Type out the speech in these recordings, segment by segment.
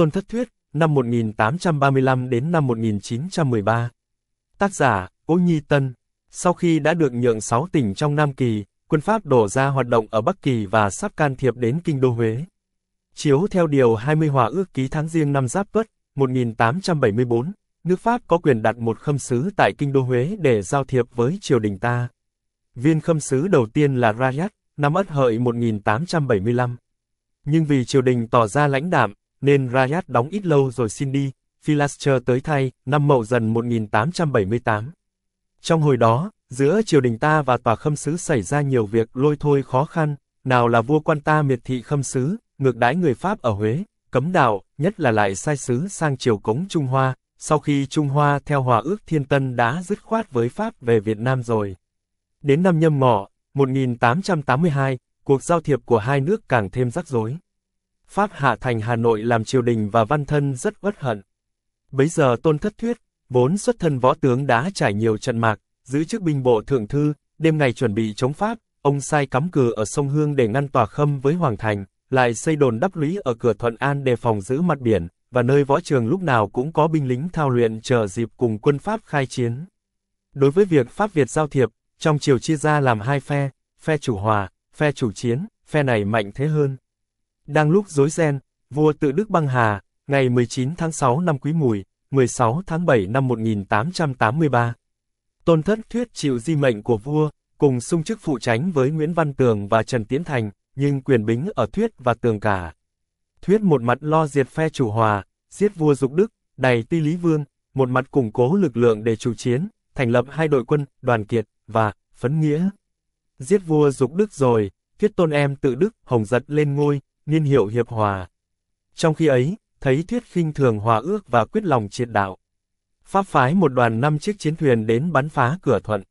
Tôn Thất Thuyết, năm 1835 đến năm 1913. Tác giả, Cố Nhi Tân. Sau khi đã được nhượng 6 tỉnh trong Nam Kỳ, quân Pháp đổ ra hoạt động ở Bắc Kỳ và sắp can thiệp đến Kinh Đô Huế. Chiếu theo Điều 20 Hòa ước ký tháng riêng năm Giáp Tuất, 1874, nước Pháp có quyền đặt một khâm sứ tại Kinh Đô Huế để giao thiệp với triều đình ta. Viên khâm sứ đầu tiên là Rayat, năm Ất Hợi 1875. Nhưng vì triều đình tỏ ra lãnh đạm, nên Rayat đóng ít lâu rồi xin đi, Philaster tới thay, năm mậu dần 1878. Trong hồi đó, giữa triều đình ta và tòa khâm sứ xảy ra nhiều việc lôi thôi khó khăn, nào là vua quan ta miệt thị khâm sứ, ngược đãi người Pháp ở Huế, cấm đạo, nhất là lại sai sứ sang triều cống Trung Hoa, sau khi Trung Hoa theo hòa ước Thiên Tân đã dứt khoát với Pháp về Việt Nam rồi. Đến năm nhâm ngọ, 1882, cuộc giao thiệp của hai nước càng thêm rắc rối. Pháp hạ thành Hà Nội làm triều đình và văn thân rất uất hận. Bấy giờ Tôn Thất Thuyết, vốn xuất thân võ tướng đã trải nhiều trận mạc, giữ chức binh bộ thượng thư, đêm ngày chuẩn bị chống Pháp, ông sai cắm cửa ở sông Hương để ngăn tòa khâm với Hoàng Thành, lại xây đồn đắp lũy ở cửa Thuận An để phòng giữ mặt biển, và nơi võ trường lúc nào cũng có binh lính thao luyện chờ dịp cùng quân Pháp khai chiến. Đối với việc Pháp Việt giao thiệp, trong triều chia ra làm hai phe, phe chủ hòa, phe chủ chiến, phe này mạnh thế hơn, đang lúc rối ren, vua tự Đức Băng Hà, ngày 19 tháng 6 năm Quý Mùi, 16 tháng 7 năm 1883. Tôn Thất Thuyết chịu di mệnh của vua, cùng sung chức phụ tránh với Nguyễn Văn Tường và Trần Tiến Thành, nhưng quyền bính ở Thuyết và Tường cả. Thuyết một mặt lo diệt phe chủ hòa, giết vua Dục Đức, đầy ti Lý Vương, một mặt củng cố lực lượng để chủ chiến, thành lập hai đội quân, đoàn kiệt, và, phấn nghĩa. Giết vua Dục Đức rồi, Thuyết tôn em tự Đức, Hồng giật lên ngôi, niên hiệu hiệp hòa. Trong khi ấy, thấy thuyết khinh thường hòa ước và quyết lòng triệt đạo. Pháp phái một đoàn năm chiếc chiến thuyền đến bắn phá cửa thuận.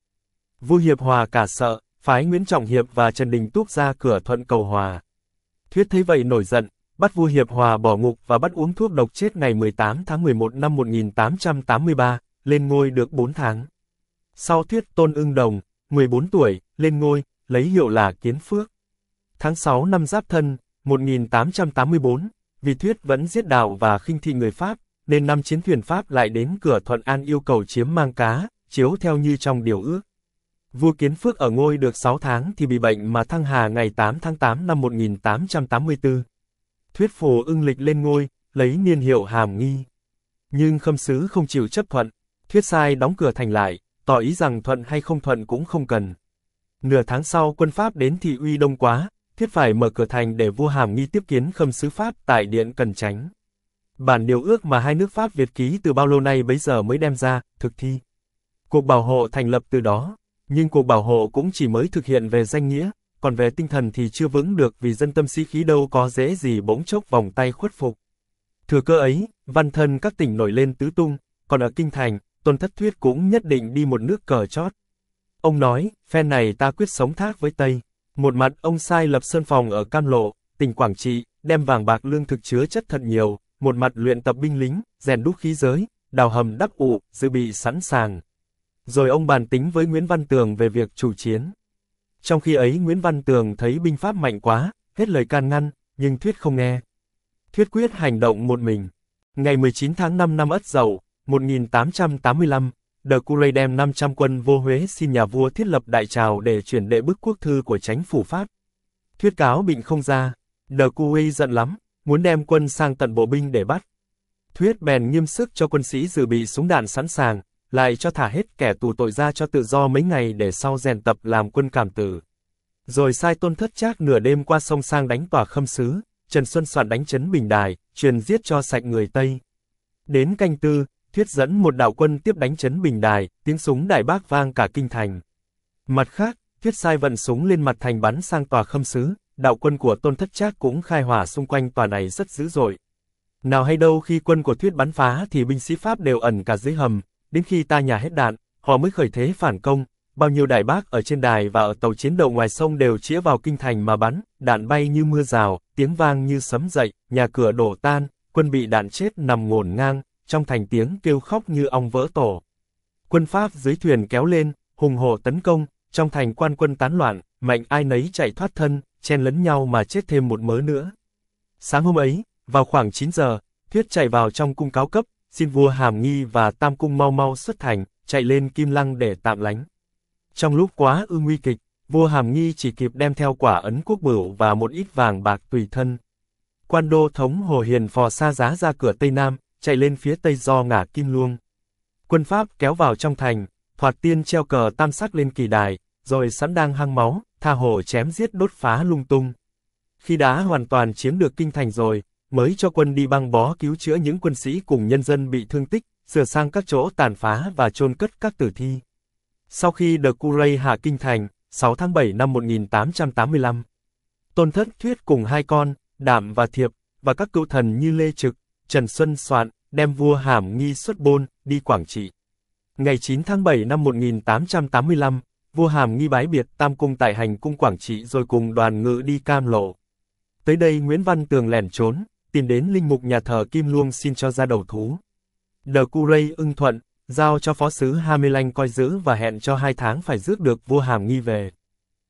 vua hiệp hòa cả sợ, phái Nguyễn Trọng Hiệp và Trần Đình Túc ra cửa thuận cầu hòa. Thuyết thấy vậy nổi giận, bắt vua Hiệp Hòa bỏ ngục và bắt uống thuốc độc chết ngày 18 tháng 11 năm 1883, lên ngôi được 4 tháng. Sau Thuyết Tôn Ưng Đồng, 14 tuổi, lên ngôi, lấy hiệu là Kiến Phước. Tháng 6 năm Giáp Thân, 1884, vì thuyết vẫn giết đảo và khinh thị người Pháp, nên năm chiến thuyền Pháp lại đến cửa Thuận An yêu cầu chiếm mang cá, chiếu theo như trong điều ước. Vua Kiến Phước ở ngôi được 6 tháng thì bị bệnh mà thăng hà ngày 8 tháng 8 năm 1884. Thuyết phù ưng lịch lên ngôi, lấy niên hiệu hàm nghi. Nhưng khâm sứ không chịu chấp thuận, thuyết sai đóng cửa thành lại, tỏ ý rằng thuận hay không thuận cũng không cần. Nửa tháng sau quân Pháp đến thì uy đông quá, thiết phải mở cửa thành để vua hàm nghi tiếp kiến khâm sứ Pháp tại Điện Cần Tránh. Bản điều ước mà hai nước Pháp Việt ký từ bao lâu nay bấy giờ mới đem ra, thực thi. Cuộc bảo hộ thành lập từ đó, nhưng cuộc bảo hộ cũng chỉ mới thực hiện về danh nghĩa, còn về tinh thần thì chưa vững được vì dân tâm sĩ khí đâu có dễ gì bỗng chốc vòng tay khuất phục. Thừa cơ ấy, văn thân các tỉnh nổi lên tứ tung, còn ở Kinh Thành, Tôn Thất Thuyết cũng nhất định đi một nước cờ chót. Ông nói, phe này ta quyết sống thác với Tây. Một mặt ông sai lập sơn phòng ở Cam Lộ, tỉnh Quảng Trị, đem vàng bạc lương thực chứa chất thật nhiều, một mặt luyện tập binh lính, rèn đúc khí giới, đào hầm đắp ụ, dự bị sẵn sàng. Rồi ông bàn tính với Nguyễn Văn Tường về việc chủ chiến. Trong khi ấy Nguyễn Văn Tường thấy binh pháp mạnh quá, hết lời can ngăn, nhưng Thuyết không nghe. Thuyết quyết hành động một mình. Ngày 19 tháng 5 năm Ất Dậu, 1885, Đờ Culey đem 500 quân vô Huế xin nhà vua thiết lập đại trào để chuyển đệ bức quốc thư của chánh phủ Pháp. Thuyết cáo bệnh không ra, Đờ Culey giận lắm, muốn đem quân sang tận bộ binh để bắt. Thuyết bèn nghiêm sức cho quân sĩ dự bị súng đạn sẵn sàng, lại cho thả hết kẻ tù tội ra cho tự do mấy ngày để sau rèn tập làm quân cảm tử. Rồi sai tôn thất trác nửa đêm qua sông sang đánh tòa khâm sứ, Trần Xuân soạn đánh chấn bình đài, truyền giết cho sạch người Tây. Đến canh tư, Thuyết dẫn một đạo quân tiếp đánh chấn bình đài, tiếng súng đại bác vang cả kinh thành. Mặt khác, Thuyết sai vận súng lên mặt thành bắn sang tòa khâm sứ, đạo quân của Tôn Thất Trác cũng khai hỏa xung quanh tòa này rất dữ dội. Nào hay đâu khi quân của Thuyết bắn phá thì binh sĩ Pháp đều ẩn cả dưới hầm, đến khi ta nhà hết đạn, họ mới khởi thế phản công, bao nhiêu đại bác ở trên đài và ở tàu chiến đầu ngoài sông đều chĩa vào kinh thành mà bắn, đạn bay như mưa rào, tiếng vang như sấm dậy, nhà cửa đổ tan, quân bị đạn chết nằm ngổn ngang, trong thành tiếng kêu khóc như ong vỡ tổ. Quân Pháp dưới thuyền kéo lên, hùng hổ tấn công, trong thành quan quân tán loạn, mạnh ai nấy chạy thoát thân, chen lấn nhau mà chết thêm một mớ nữa. Sáng hôm ấy, vào khoảng 9 giờ, Thuyết chạy vào trong cung cáo cấp, xin vua Hàm Nghi và Tam Cung mau mau xuất thành, chạy lên Kim Lăng để tạm lánh. Trong lúc quá ư nguy kịch, vua Hàm Nghi chỉ kịp đem theo quả ấn quốc bửu và một ít vàng bạc tùy thân. Quan đô thống Hồ Hiền phò xa giá ra cửa Tây Nam, chạy lên phía tây do ngả Kim Luông. Quân Pháp kéo vào trong thành, thoạt tiên treo cờ tam sắc lên kỳ đài, rồi sẵn đang hăng máu, tha hồ chém giết đốt phá lung tung. Khi đã hoàn toàn chiếm được kinh thành rồi, mới cho quân đi băng bó cứu chữa những quân sĩ cùng nhân dân bị thương tích, sửa sang các chỗ tàn phá và chôn cất các tử thi. Sau khi The Curay hạ kinh thành, 6 tháng 7 năm 1885, Tôn Thất Thuyết cùng hai con, Đạm và Thiệp, và các cựu thần như Lê Trực, Trần Xuân soạn, đem vua Hàm Nghi xuất bôn, đi Quảng Trị. Ngày 9 tháng 7 năm 1885, vua Hàm Nghi bái biệt Tam Cung tại hành cung Quảng Trị rồi cùng đoàn ngự đi cam lộ. Tới đây Nguyễn Văn Tường lẻn trốn, tìm đến linh mục nhà thờ Kim Luông xin cho ra đầu thú. Đờ Cu Rây ưng thuận, giao cho phó sứ Hamelanh coi giữ và hẹn cho hai tháng phải rước được vua Hàm Nghi về.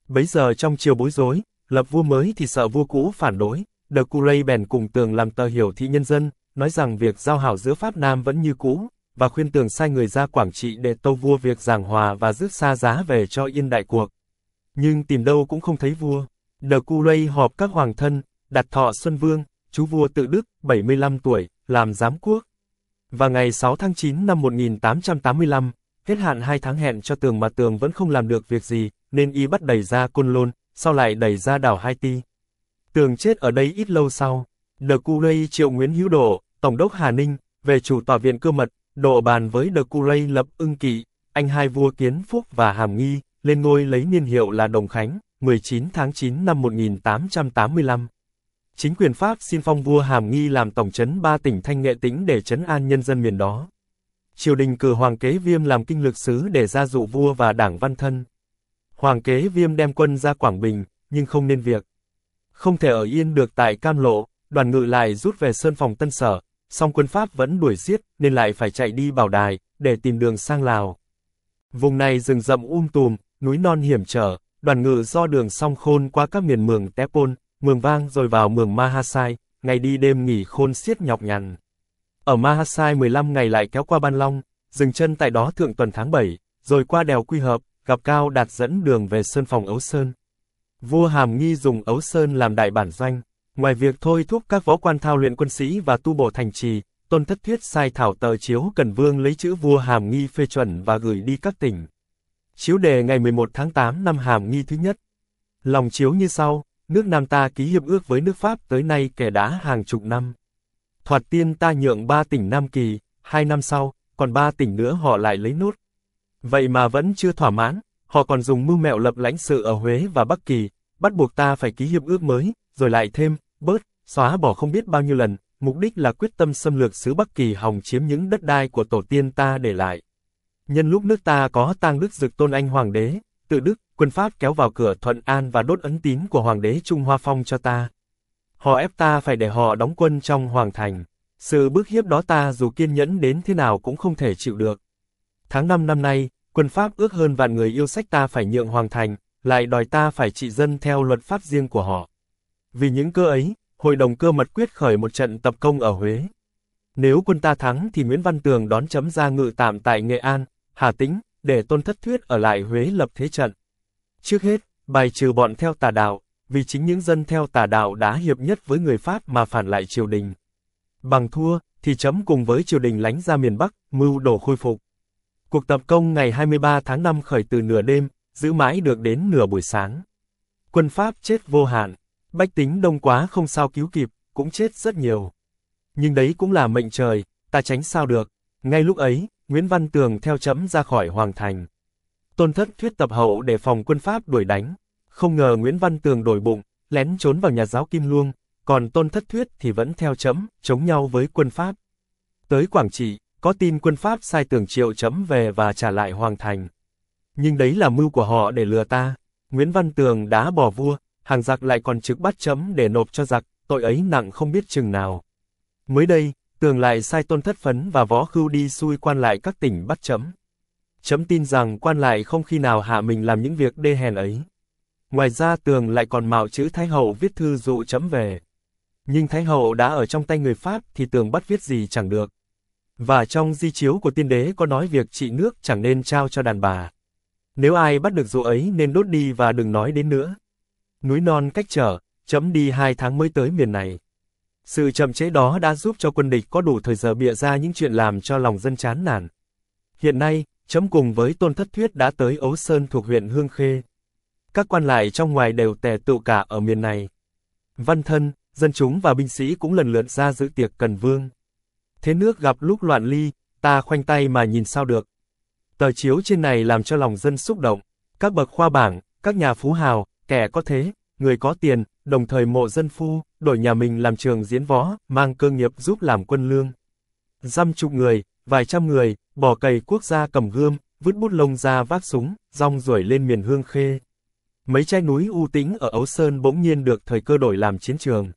Bấy giờ trong chiều bối rối, lập vua mới thì sợ vua cũ phản đối, Đờ Cu Rây bèn cùng Tường làm tờ hiểu thị nhân dân, nói rằng việc giao hảo giữa Pháp Nam vẫn như cũ, và khuyên tường sai người ra Quảng Trị để tâu vua việc giảng hòa và rước xa giá về cho yên đại cuộc. Nhưng tìm đâu cũng không thấy vua. Đờ Cu Lây họp các hoàng thân, đặt thọ Xuân Vương, chú vua tự Đức, 75 tuổi, làm giám quốc. Và ngày 6 tháng 9 năm 1885, hết hạn hai tháng hẹn cho tường mà tường vẫn không làm được việc gì, nên y bắt đẩy ra Côn Lôn, sau lại đẩy ra đảo Haiti. Tường chết ở đây ít lâu sau. Đờ Cu Lây triệu Nguyễn Hữu Độ, Tổng đốc Hà Ninh, về chủ tòa viện cơ mật, độ bàn với The Curay lập ưng kỵ, anh hai vua Kiến Phúc và Hàm Nghi, lên ngôi lấy niên hiệu là Đồng Khánh, 19 tháng 9 năm 1885. Chính quyền Pháp xin phong vua Hàm Nghi làm tổng trấn ba tỉnh Thanh Nghệ Tĩnh để trấn an nhân dân miền đó. Triều đình cử Hoàng kế Viêm làm kinh lược sứ để ra dụ vua và đảng văn thân. Hoàng kế Viêm đem quân ra Quảng Bình, nhưng không nên việc. Không thể ở yên được tại Cam Lộ, đoàn ngự lại rút về Sơn Phòng Tân Sở, song quân Pháp vẫn đuổi giết, nên lại phải chạy đi Bảo Đài, để tìm đường sang Lào. Vùng này rừng rậm um tùm, núi non hiểm trở, đoàn ngự do đường song khôn qua các miền mường Tepon, mường Vang rồi vào mường Mahasai, ngày đi đêm nghỉ khôn xiết nhọc nhằn. Ở Mahasai 15 ngày lại kéo qua Ban Long, dừng chân tại đó thượng tuần tháng 7, rồi qua đèo Quy Hợp, gặp Cao Đạt dẫn đường về Sơn Phòng Ấu Sơn. Vua Hàm Nghi dùng Ấu Sơn làm đại bản doanh. Ngoài việc thôi thúc các võ quan thao luyện quân sĩ và tu bổ thành trì, Tôn Thất Thuyết sai thảo tờ chiếu Cần Vương lấy chữ vua Hàm Nghi phê chuẩn và gửi đi các tỉnh. Chiếu đề ngày 11 tháng 8 năm Hàm Nghi thứ nhất. Lòng chiếu như sau, nước Nam ta ký hiệp ước với nước Pháp tới nay kẻ đã hàng chục năm. Thoạt tiên ta nhượng ba tỉnh Nam Kỳ, hai năm sau, còn ba tỉnh nữa họ lại lấy nốt. Vậy mà vẫn chưa thỏa mãn, họ còn dùng mưu mẹo lập lãnh sự ở Huế và Bắc Kỳ, bắt buộc ta phải ký hiệp ước mới, rồi lại thêm, bớt, xóa bỏ không biết bao nhiêu lần, mục đích là quyết tâm xâm lược xứ Bắc Kỳ hòng chiếm những đất đai của tổ tiên ta để lại. Nhân lúc nước ta có tang đức dực tôn anh hoàng đế, tự đức, quân Pháp kéo vào cửa Thuận An và đốt ấn tín của hoàng đế Trung Hoa Phong cho ta. Họ ép ta phải để họ đóng quân trong hoàng thành. Sự bức hiếp đó ta dù kiên nhẫn đến thế nào cũng không thể chịu được. Tháng 5 năm nay, quân Pháp ước hơn vạn người yêu sách ta phải nhượng hoàng thành, lại đòi ta phải trị dân theo luật pháp riêng của họ. Vì những cơ ấy, hội đồng cơ mật quyết khởi một trận tập công ở Huế. Nếu quân ta thắng thì Nguyễn Văn Tường đón chấm ra ngự tạm tại Nghệ An, Hà Tĩnh, để tôn thất thuyết ở lại Huế lập thế trận. Trước hết, bài trừ bọn theo tà đạo, vì chính những dân theo tà đạo đã hiệp nhất với người Pháp mà phản lại triều đình. Bằng thua, thì chấm cùng với triều đình lánh ra miền Bắc, mưu đổ khôi phục. Cuộc tập công ngày 23 tháng 5 khởi từ nửa đêm, giữ mãi được đến nửa buổi sáng. Quân Pháp chết vô hạn, Bách tính đông quá không sao cứu kịp, cũng chết rất nhiều. Nhưng đấy cũng là mệnh trời, ta tránh sao được. Ngay lúc ấy, Nguyễn Văn Tường theo chấm ra khỏi Hoàng Thành. Tôn Thất thuyết tập hậu để phòng quân Pháp đuổi đánh. Không ngờ Nguyễn Văn Tường đổi bụng, lén trốn vào nhà giáo Kim Luông, còn Tôn Thất thuyết thì vẫn theo chấm, chống nhau với quân Pháp. Tới Quảng Trị, có tin quân Pháp sai Tường Triệu chấm về và trả lại Hoàng Thành. Nhưng đấy là mưu của họ để lừa ta. Nguyễn Văn Tường đã bỏ vua, hàng giặc lại còn trực bắt chấm để nộp cho giặc, tội ấy nặng không biết chừng nào. Mới đây, tường lại sai tôn thất phấn và võ khưu đi xuôi quan lại các tỉnh bắt chấm. Chấm tin rằng quan lại không khi nào hạ mình làm những việc đê hèn ấy. Ngoài ra tường lại còn mạo chữ Thái Hậu viết thư dụ chấm về. Nhưng Thái Hậu đã ở trong tay người Pháp thì tường bắt viết gì chẳng được. Và trong di chiếu của tiên đế có nói việc trị nước chẳng nên trao cho đàn bà. Nếu ai bắt được dụ ấy nên đốt đi và đừng nói đến nữa núi non cách trở, chấm đi hai tháng mới tới miền này. Sự chậm trễ đó đã giúp cho quân địch có đủ thời giờ bịa ra những chuyện làm cho lòng dân chán nản. Hiện nay, chấm cùng với Tôn Thất Thuyết đã tới Ấu Sơn thuộc huyện Hương Khê. Các quan lại trong ngoài đều tè tựu cả ở miền này. Văn thân, dân chúng và binh sĩ cũng lần lượt ra giữ tiệc cần vương. Thế nước gặp lúc loạn ly, ta khoanh tay mà nhìn sao được. Tờ chiếu trên này làm cho lòng dân xúc động. Các bậc khoa bảng, các nhà phú hào, kẻ có thế, người có tiền, đồng thời mộ dân phu, đổi nhà mình làm trường diễn võ, mang cơ nghiệp giúp làm quân lương. Dăm chục người, vài trăm người, bỏ cày quốc gia cầm gươm, vứt bút lông ra vác súng, rong ruổi lên miền hương khê. Mấy trái núi u tĩnh ở Ấu Sơn bỗng nhiên được thời cơ đổi làm chiến trường.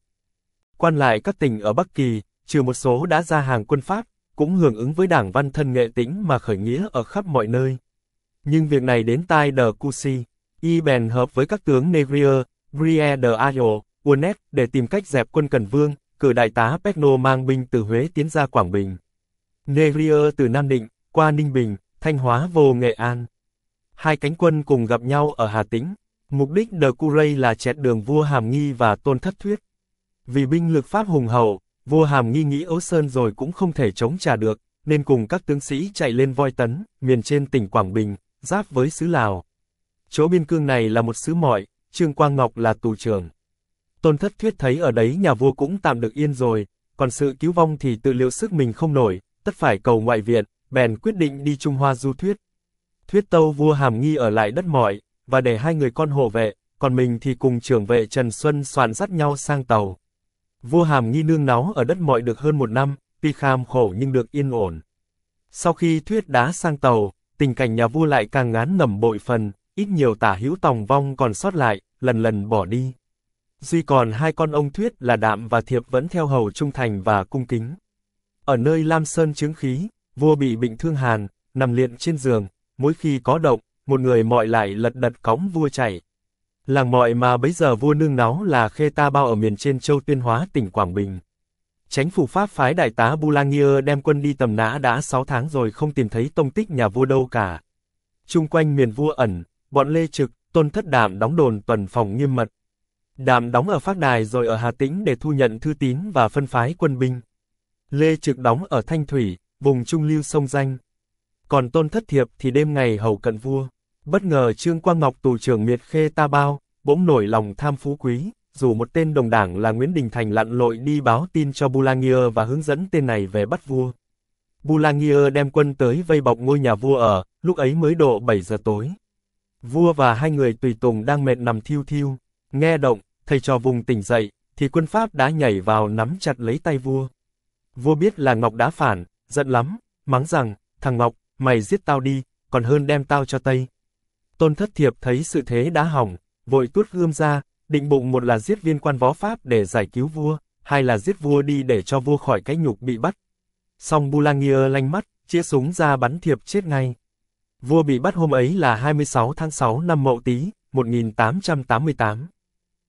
Quan lại các tỉnh ở Bắc Kỳ, trừ một số đã ra hàng quân Pháp, cũng hưởng ứng với đảng văn thân nghệ tĩnh mà khởi nghĩa ở khắp mọi nơi. Nhưng việc này đến tai đờ Cusi. Y bèn hợp với các tướng Negrier, Brie de Ario, Unet để tìm cách dẹp quân Cần Vương, cử đại tá Pecno mang binh từ Huế tiến ra Quảng Bình. Negrier từ Nam Định, qua Ninh Bình, Thanh Hóa vô Nghệ An. Hai cánh quân cùng gặp nhau ở Hà Tĩnh. Mục đích De Curay là chẹt đường vua Hàm Nghi và Tôn Thất Thuyết. Vì binh lực Pháp hùng hậu, vua Hàm Nghi nghĩ Ấu Sơn rồi cũng không thể chống trả được, nên cùng các tướng sĩ chạy lên voi tấn, miền trên tỉnh Quảng Bình, giáp với xứ Lào chỗ biên cương này là một xứ mọi, Trương Quang Ngọc là tù trưởng. Tôn Thất Thuyết thấy ở đấy nhà vua cũng tạm được yên rồi, còn sự cứu vong thì tự liệu sức mình không nổi, tất phải cầu ngoại viện, bèn quyết định đi Trung Hoa du thuyết. Thuyết tâu vua hàm nghi ở lại đất mỏi, và để hai người con hộ vệ, còn mình thì cùng trưởng vệ Trần Xuân soạn dắt nhau sang tàu. Vua hàm nghi nương náu ở đất mọi được hơn một năm, tuy kham khổ nhưng được yên ổn. Sau khi thuyết đá sang tàu, tình cảnh nhà vua lại càng ngán ngẩm bội phần, ít nhiều tả hữu tòng vong còn sót lại, lần lần bỏ đi. Duy còn hai con ông Thuyết là Đạm và Thiệp vẫn theo hầu trung thành và cung kính. Ở nơi Lam Sơn chứng khí, vua bị bệnh thương hàn, nằm liện trên giường, mỗi khi có động, một người mọi lại lật đật cõng vua chạy. Làng mọi mà bấy giờ vua nương náu là Khê Ta Bao ở miền trên châu Tuyên Hóa tỉnh Quảng Bình. Chánh phủ Pháp phái đại tá Boulanger đem quân đi tầm nã đã 6 tháng rồi không tìm thấy tông tích nhà vua đâu cả. Trung quanh miền vua ẩn, bọn Lê Trực, Tôn Thất Đạm đóng đồn tuần phòng nghiêm mật. Đạm đóng ở Phác Đài rồi ở Hà Tĩnh để thu nhận thư tín và phân phái quân binh. Lê Trực đóng ở Thanh Thủy, vùng trung lưu sông Danh. Còn Tôn Thất Thiệp thì đêm ngày hầu cận vua. Bất ngờ Trương Quang Ngọc tù trưởng miệt khê ta bao, bỗng nổi lòng tham phú quý, dù một tên đồng đảng là Nguyễn Đình Thành lặn lội đi báo tin cho Boulangier và hướng dẫn tên này về bắt vua. Boulangier đem quân tới vây bọc ngôi nhà vua ở, lúc ấy mới độ 7 giờ tối. Vua và hai người tùy tùng đang mệt nằm thiêu thiêu, nghe động, thầy trò vùng tỉnh dậy, thì quân Pháp đã nhảy vào nắm chặt lấy tay vua. Vua biết là Ngọc đã phản, giận lắm, mắng rằng, thằng Ngọc, mày giết tao đi, còn hơn đem tao cho Tây. Tôn Thất Thiệp thấy sự thế đã hỏng, vội tuốt gươm ra, định bụng một là giết viên quan võ Pháp để giải cứu vua, hai là giết vua đi để cho vua khỏi cái nhục bị bắt. Song Boulanger lanh mắt, chĩa súng ra bắn Thiệp chết ngay. Vua bị bắt hôm ấy là 26 tháng 6 năm Mậu Tý, 1888.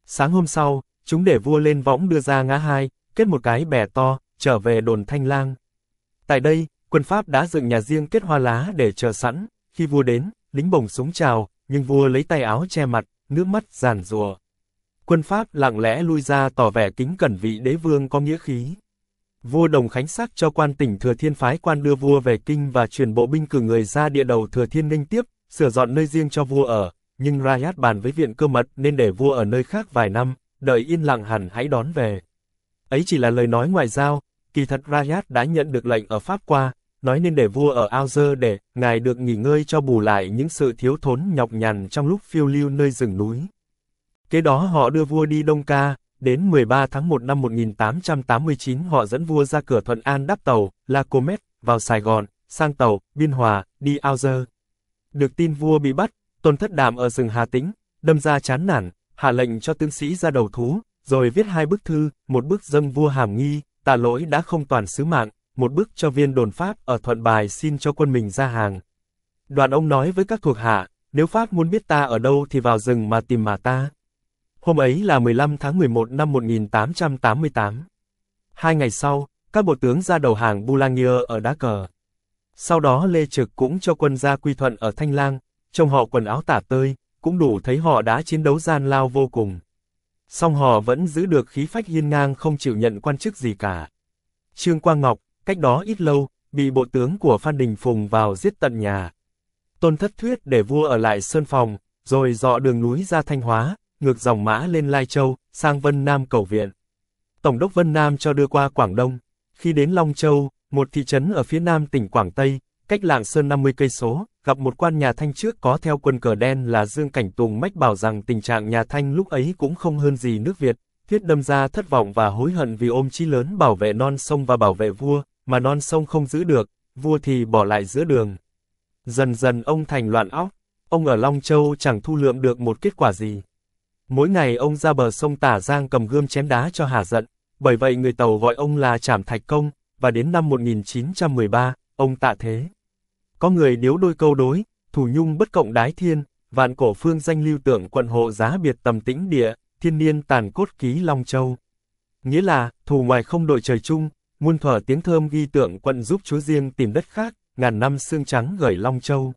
Sáng hôm sau, chúng để vua lên võng đưa ra ngã hai, kết một cái bè to, trở về đồn Thanh Lang. Tại đây, quân Pháp đã dựng nhà riêng kết hoa lá để chờ sẵn, khi vua đến, lính bổng súng chào, nhưng vua lấy tay áo che mặt, nước mắt giàn rùa. Quân Pháp lặng lẽ lui ra tỏ vẻ kính cẩn vị đế vương có nghĩa khí. Vua Đồng Khánh xác cho quan tỉnh Thừa Thiên phái quan đưa vua về kinh và chuyển bộ binh cử người ra địa đầu Thừa Thiên ninh tiếp, sửa dọn nơi riêng cho vua ở, nhưng Rayat bàn với viện cơ mật nên để vua ở nơi khác vài năm, đợi yên lặng hẳn hãy đón về. Ấy chỉ là lời nói ngoại giao, kỳ thật Rayat đã nhận được lệnh ở Pháp qua, nói nên để vua ở ao để ngài được nghỉ ngơi cho bù lại những sự thiếu thốn nhọc nhằn trong lúc phiêu lưu nơi rừng núi. Kế đó họ đưa vua đi Đông Ca, Đến 13 tháng 1 năm 1889 họ dẫn vua ra cửa Thuận An đắp tàu, La Comet, vào Sài Gòn, sang tàu, Biên Hòa, đi ao dơ. Được tin vua bị bắt, Tôn Thất Đàm ở rừng Hà Tĩnh, đâm ra chán nản, hạ lệnh cho tướng sĩ ra đầu thú, rồi viết hai bức thư, một bức dâng vua hàm nghi, tạ lỗi đã không toàn sứ mạng, một bức cho viên đồn Pháp ở Thuận Bài xin cho quân mình ra hàng. Đoàn ông nói với các thuộc hạ, nếu Pháp muốn biết ta ở đâu thì vào rừng mà tìm mà ta. Hôm ấy là 15 tháng 11 năm 1888. Hai ngày sau, các bộ tướng ra đầu hàng Boulanger ở Đá Cờ. Sau đó Lê Trực cũng cho quân ra quy thuận ở Thanh Lang, trông họ quần áo tả tơi, cũng đủ thấy họ đã chiến đấu gian lao vô cùng. Song họ vẫn giữ được khí phách hiên ngang không chịu nhận quan chức gì cả. Trương Quang Ngọc, cách đó ít lâu, bị bộ tướng của Phan Đình Phùng vào giết tận nhà. Tôn Thất Thuyết để vua ở lại Sơn Phòng, rồi dọ đường núi ra Thanh Hóa, ngược dòng mã lên Lai Châu, sang Vân Nam cầu viện. Tổng đốc Vân Nam cho đưa qua Quảng Đông. Khi đến Long Châu, một thị trấn ở phía nam tỉnh Quảng Tây, cách Lạng Sơn 50 cây số, gặp một quan nhà Thanh trước có theo quân cờ đen là Dương Cảnh Tùng mách bảo rằng tình trạng nhà Thanh lúc ấy cũng không hơn gì nước Việt, thiết đâm ra thất vọng và hối hận vì ôm chí lớn bảo vệ non sông và bảo vệ vua, mà non sông không giữ được, vua thì bỏ lại giữa đường. Dần dần ông thành loạn óc, ông ở Long Châu chẳng thu lượm được một kết quả gì. Mỗi ngày ông ra bờ sông Tả Giang cầm gươm chém đá cho hà giận, bởi vậy người Tàu gọi ông là Trảm Thạch Công, và đến năm 1913, ông tạ thế. Có người điếu đôi câu đối, thủ nhung bất cộng đái thiên, vạn cổ phương danh lưu tượng quận hộ giá biệt tầm tĩnh địa, thiên niên tàn cốt ký Long Châu. Nghĩa là, thủ ngoài không đội trời chung, muôn thuở tiếng thơm ghi tượng quận giúp chúa riêng tìm đất khác, ngàn năm xương trắng gửi Long Châu.